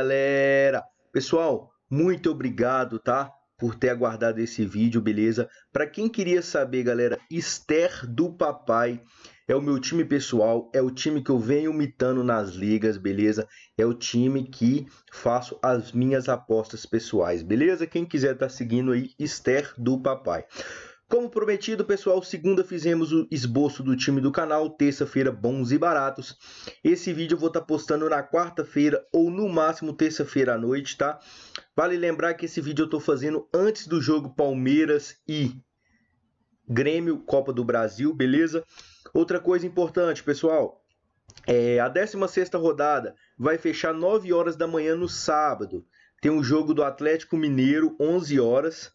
galera. Pessoal, muito obrigado, tá? Por ter aguardado esse vídeo, beleza? Para quem queria saber, galera, Esther do Papai é o meu time pessoal, é o time que eu venho mitando nas ligas, beleza? É o time que faço as minhas apostas pessoais, beleza? Quem quiser tá seguindo aí, Esther do Papai. Como prometido, pessoal, segunda fizemos o esboço do time do canal, terça-feira bons e baratos. Esse vídeo eu vou estar tá postando na quarta-feira ou no máximo terça-feira à noite, tá? Vale lembrar que esse vídeo eu estou fazendo antes do jogo Palmeiras e Grêmio Copa do Brasil, beleza? Outra coisa importante, pessoal, é, a 16ª rodada vai fechar 9 horas da manhã no sábado. Tem um jogo do Atlético Mineiro, 11 horas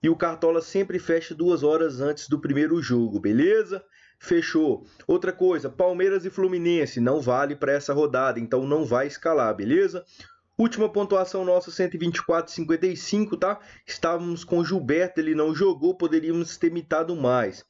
e o Cartola sempre fecha duas horas antes do primeiro jogo, beleza? Fechou. Outra coisa, Palmeiras e Fluminense não vale para essa rodada, então não vai escalar, beleza? Última pontuação nossa, 124,55, tá? Estávamos com Gilberto, ele não jogou, poderíamos ter mitado mais.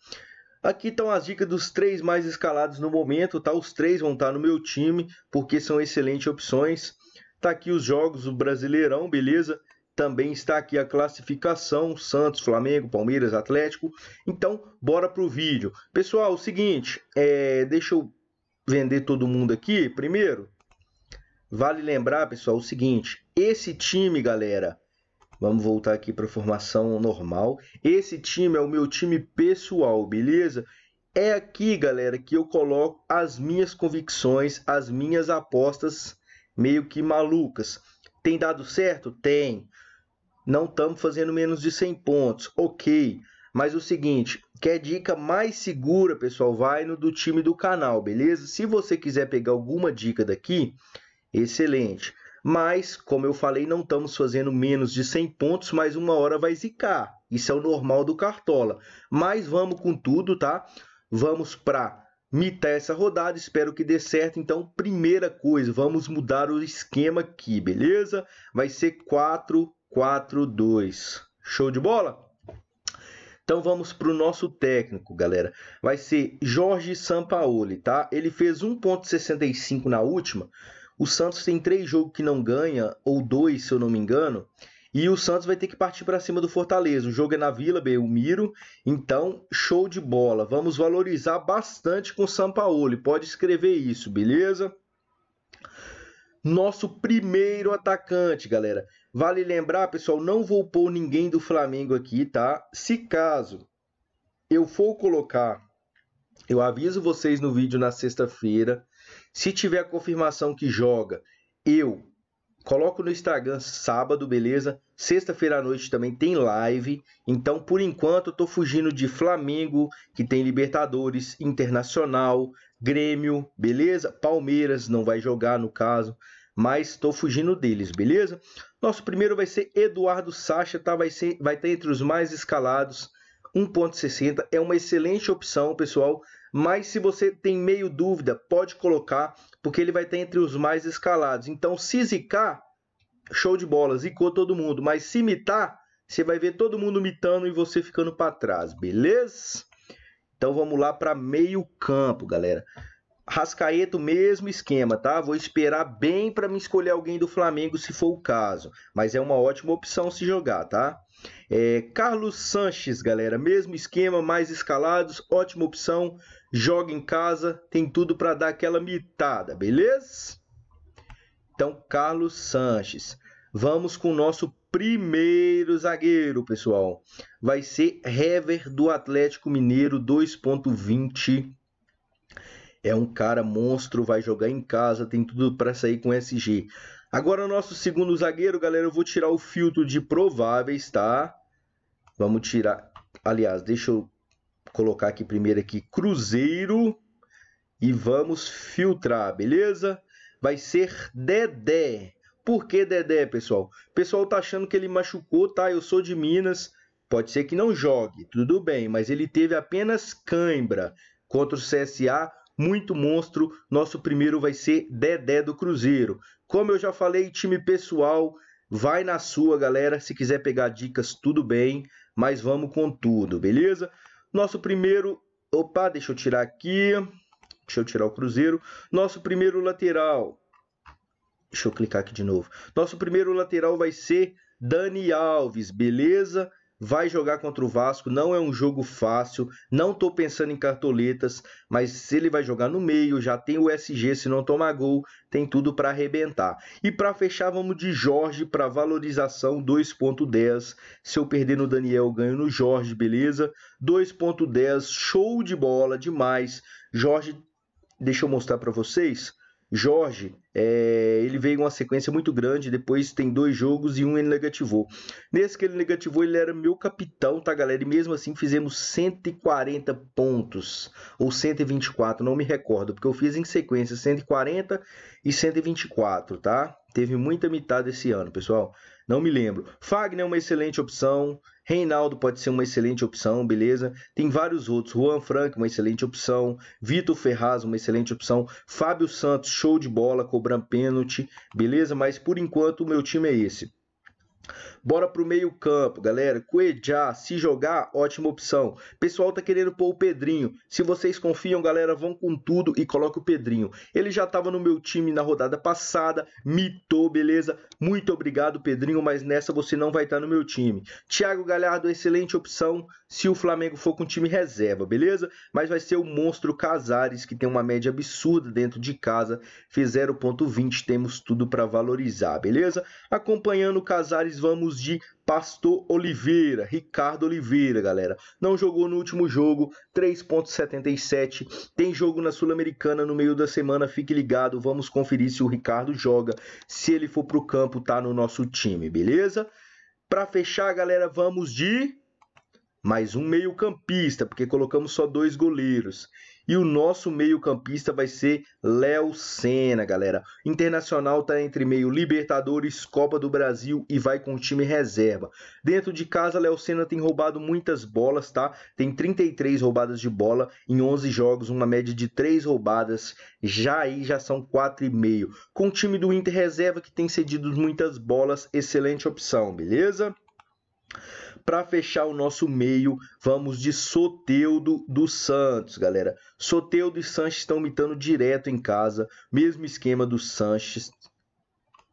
Aqui estão as dicas dos três mais escalados no momento, tá? Os três vão estar no meu time, porque são excelentes opções. Tá aqui os jogos, o Brasileirão, beleza? Também está aqui a classificação: Santos, Flamengo, Palmeiras, Atlético. Então, bora pro vídeo. Pessoal, é o seguinte, é, deixa eu vender todo mundo aqui primeiro. Vale lembrar, pessoal, o seguinte: esse time, galera, Vamos voltar aqui para a formação normal. Esse time é o meu time pessoal, beleza? É aqui, galera, que eu coloco as minhas convicções, as minhas apostas meio que malucas. Tem dado certo? Tem não estamos fazendo menos de 100 pontos, ok. Mas o seguinte, quer dica mais segura, pessoal, vai no do time do canal, beleza? Se você quiser pegar alguma dica daqui, excelente. Mas, como eu falei, não estamos fazendo menos de 100 pontos, mas uma hora vai zicar. Isso é o normal do Cartola. Mas vamos com tudo, tá? Vamos para mitar essa rodada, espero que dê certo. Então, primeira coisa, vamos mudar o esquema aqui, beleza? Vai ser 4 4, 2. Show de bola? Então vamos para o nosso técnico, galera. Vai ser Jorge Sampaoli, tá? Ele fez 1,65 na última. O Santos tem três jogos que não ganha, ou dois, se eu não me engano. E o Santos vai ter que partir para cima do Fortaleza. O jogo é na Vila Belmiro, então show de bola. Vamos valorizar bastante com o Sampaoli. Pode escrever isso, beleza? Nosso primeiro atacante, galera. Vale lembrar, pessoal, não vou pôr ninguém do Flamengo aqui, tá? Se caso eu for colocar, eu aviso vocês no vídeo na sexta-feira. Se tiver a confirmação que joga, eu coloco no Instagram sábado, beleza? Sexta-feira à noite também tem live. Então, por enquanto, eu tô fugindo de Flamengo, que tem Libertadores, Internacional, Grêmio, beleza? Palmeiras não vai jogar no caso mas estou fugindo deles, beleza? Nosso primeiro vai ser Eduardo Sacha, tá? Vai ser, vai ter entre os mais escalados. 1.60 é uma excelente opção, pessoal. Mas se você tem meio dúvida, pode colocar, porque ele vai estar entre os mais escalados. Então, se zicar, show de bola, zicou todo mundo. Mas se mitar, você vai ver todo mundo mitando e você ficando para trás, beleza? Então vamos lá para meio campo, galera. Rascaeta, o mesmo esquema, tá? Vou esperar bem para me escolher alguém do Flamengo se for o caso, mas é uma ótima opção se jogar, tá? É, Carlos Sanches, galera, mesmo esquema, mais escalados, ótima opção. Joga em casa, tem tudo para dar aquela mitada, beleza? Então, Carlos Sanches. Vamos com o nosso primeiro zagueiro, pessoal. Vai ser Hever do Atlético Mineiro 2.20 é um cara monstro, vai jogar em casa, tem tudo para sair com SG. Agora, nosso segundo zagueiro, galera, eu vou tirar o filtro de prováveis, tá? Vamos tirar. Aliás, deixa eu colocar aqui primeiro aqui Cruzeiro e vamos filtrar, beleza? Vai ser Dedé. Por que Dedé, pessoal? O pessoal tá achando que ele machucou, tá? Eu sou de Minas. Pode ser que não jogue, tudo bem, mas ele teve apenas cãibra contra o CSA muito monstro. Nosso primeiro vai ser Dedé do Cruzeiro. Como eu já falei, time pessoal, vai na sua, galera. Se quiser pegar dicas, tudo bem, mas vamos com tudo, beleza? Nosso primeiro, opa, deixa eu tirar aqui. Deixa eu tirar o Cruzeiro. Nosso primeiro lateral. Deixa eu clicar aqui de novo. Nosso primeiro lateral vai ser Dani Alves, beleza? vai jogar contra o Vasco, não é um jogo fácil, não estou pensando em cartoletas, mas se ele vai jogar no meio, já tem o SG, se não tomar gol, tem tudo para arrebentar. E para fechar, vamos de Jorge para valorização 2.10. Se eu perder no Daniel, ganho no Jorge, beleza? 2.10, show de bola demais. Jorge, deixa eu mostrar para vocês Jorge, é, ele veio uma sequência muito grande, depois tem dois jogos e um ele negativou. Nesse que ele negativou, ele era meu capitão, tá galera? E mesmo assim fizemos 140 pontos, ou 124, não me recordo, porque eu fiz em sequência 140 e 124, tá? Teve muita metade esse ano, pessoal. Não me lembro. Fagner é uma excelente opção. Reinaldo pode ser uma excelente opção, beleza? Tem vários outros. Juan Frank, uma excelente opção. Vitor Ferraz, uma excelente opção. Fábio Santos, show de bola, cobrando pênalti, beleza? Mas por enquanto o meu time é esse. Bora pro meio-campo, galera. Cuejá, se jogar, ótima opção. Pessoal tá querendo pôr o Pedrinho. Se vocês confiam, galera, vão com tudo e coloca o Pedrinho. Ele já tava no meu time na rodada passada, mitou, beleza? Muito obrigado, Pedrinho, mas nessa você não vai estar tá no meu time. Thiago Galhardo, excelente opção se o Flamengo for com time reserva, beleza? Mas vai ser o monstro Casares, que tem uma média absurda dentro de casa, fez 0.20, temos tudo para valorizar, beleza? Acompanhando o Casares vamos de Pastor Oliveira, Ricardo Oliveira, galera. Não jogou no último jogo, 3.77. Tem jogo na Sul-Americana no meio da semana, fique ligado. Vamos conferir se o Ricardo joga. Se ele for pro campo, tá no nosso time, beleza? Para fechar, galera, vamos de mais um meio-campista, porque colocamos só dois goleiros. E o nosso meio-campista vai ser Léo Senna, galera. Internacional tá entre meio Libertadores, Copa do Brasil e vai com o time reserva. Dentro de casa, Léo Senna tem roubado muitas bolas, tá? Tem 33 roubadas de bola em 11 jogos, uma média de 3 roubadas. Já aí já são 4,5. Com o time do Inter reserva que tem cedido muitas bolas, excelente opção, beleza? para fechar o nosso meio, vamos de Soteudo dos Santos, galera. Soteudo e Sanches estão mitando direto em casa, mesmo esquema do Sanches.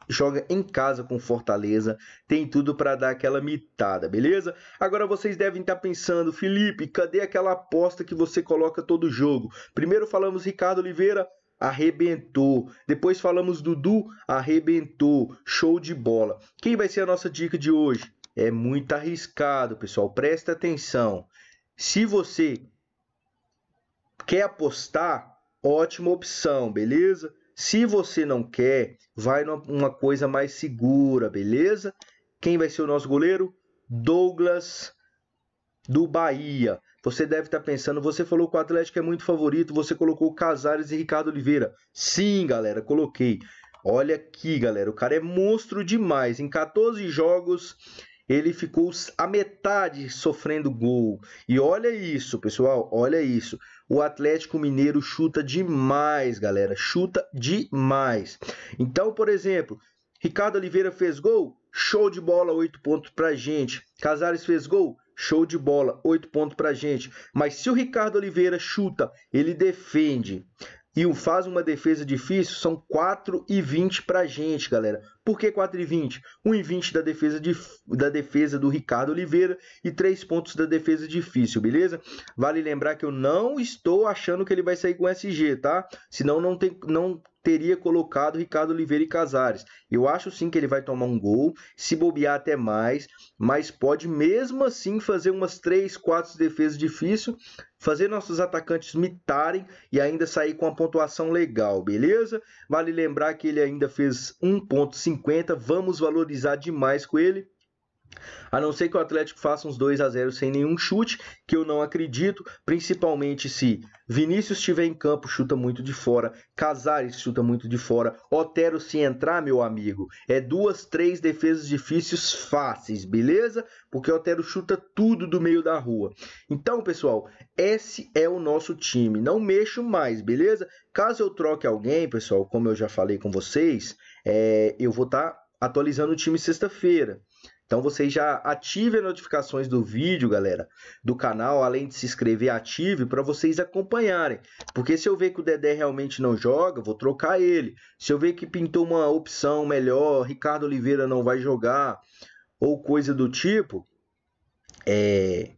Joga em casa com Fortaleza, tem tudo para dar aquela mitada, beleza? Agora vocês devem estar tá pensando, Felipe, cadê aquela aposta que você coloca todo jogo? Primeiro falamos Ricardo Oliveira, arrebentou. Depois falamos Dudu, arrebentou. Show de bola. Quem vai ser a nossa dica de hoje? é muito arriscado, pessoal. Presta atenção. Se você quer apostar, ótima opção, beleza? Se você não quer, vai numa coisa mais segura, beleza? Quem vai ser o nosso goleiro? Douglas do Bahia. Você deve estar tá pensando, você falou que o Atlético é muito favorito, você colocou Casares e Ricardo Oliveira. Sim, galera, coloquei. Olha aqui, galera, o cara é monstro demais. Em 14 jogos, ele ficou a metade sofrendo gol. E olha isso, pessoal, olha isso. O Atlético Mineiro chuta demais, galera, chuta demais. Então, por exemplo, Ricardo Oliveira fez gol, show de bola, 8 pontos pra gente. Casares fez gol, show de bola, 8 pontos pra gente. Mas se o Ricardo Oliveira chuta, ele defende e o faz uma defesa difícil, são 4 e 20 para a gente, galera. Por que 4 e 20? 1 e 20 da defesa, de, da defesa do Ricardo Oliveira e 3 pontos da defesa difícil, beleza? Vale lembrar que eu não estou achando que ele vai sair com SG, tá? Senão não, tem, não teria colocado Ricardo Oliveira e Casares. Eu acho sim que ele vai tomar um gol, se bobear até mais, mas pode mesmo assim fazer umas 3, 4 defesas difíceis fazer nossos atacantes mitarem e ainda sair com uma pontuação legal, beleza? Vale lembrar que ele ainda fez 1.50, vamos valorizar demais com ele. A não ser que o Atlético faça uns 2 a 0 sem nenhum chute, que eu não acredito, principalmente se Vinícius estiver em campo, chuta muito de fora, Casares chuta muito de fora, Otero se entrar, meu amigo, é duas, três defesas difíceis fáceis, beleza? Porque Otero chuta tudo do meio da rua. Então, pessoal, esse é o nosso time. Não mexo mais, beleza? Caso eu troque alguém, pessoal, como eu já falei com vocês, é, eu vou estar tá atualizando o time sexta-feira. Então vocês já ativem as notificações do vídeo, galera, do canal, além de se inscrever, ative para vocês acompanharem. Porque se eu ver que o Dedé realmente não joga, vou trocar ele. Se eu ver que pintou uma opção melhor, Ricardo Oliveira não vai jogar, ou coisa do tipo, é,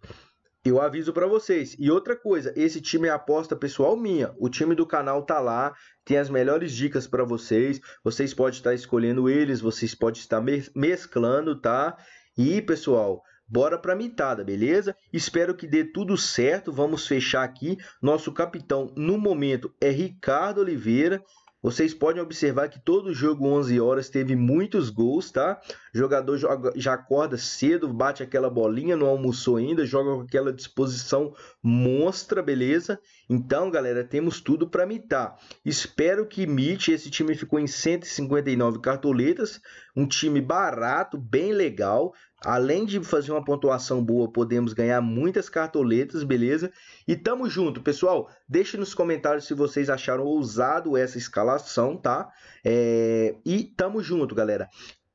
eu aviso para vocês. E outra coisa, esse time é aposta pessoal minha. O time do canal tá lá, tem as melhores dicas para vocês. Vocês podem estar escolhendo eles, vocês podem estar mesclando, tá? E, pessoal, bora a mitada, beleza? Espero que dê tudo certo. Vamos fechar aqui. Nosso capitão no momento é Ricardo Oliveira. Vocês podem observar que todo jogo 11 horas teve muitos gols, tá? O jogador já acorda cedo, bate aquela bolinha, não almoçou ainda, joga com aquela disposição monstra, beleza? Então, galera, temos tudo para mitar. Espero que mite. Esse time ficou em 159 cartoletas, um time barato, bem legal. Além de fazer uma pontuação boa, podemos ganhar muitas cartoletas, beleza? E tamo junto, pessoal. Deixe nos comentários se vocês acharam ousado essa escalação, tá? É... E tamo junto, galera.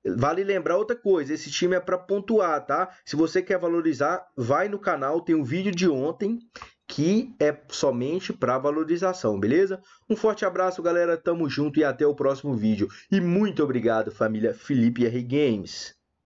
Vale lembrar outra coisa, esse time é para pontuar, tá? Se você quer valorizar, vai no canal, tem um vídeo de ontem que é somente para valorização, beleza? Um forte abraço, galera, tamo junto e até o próximo vídeo. E muito obrigado, família Felipe R Games.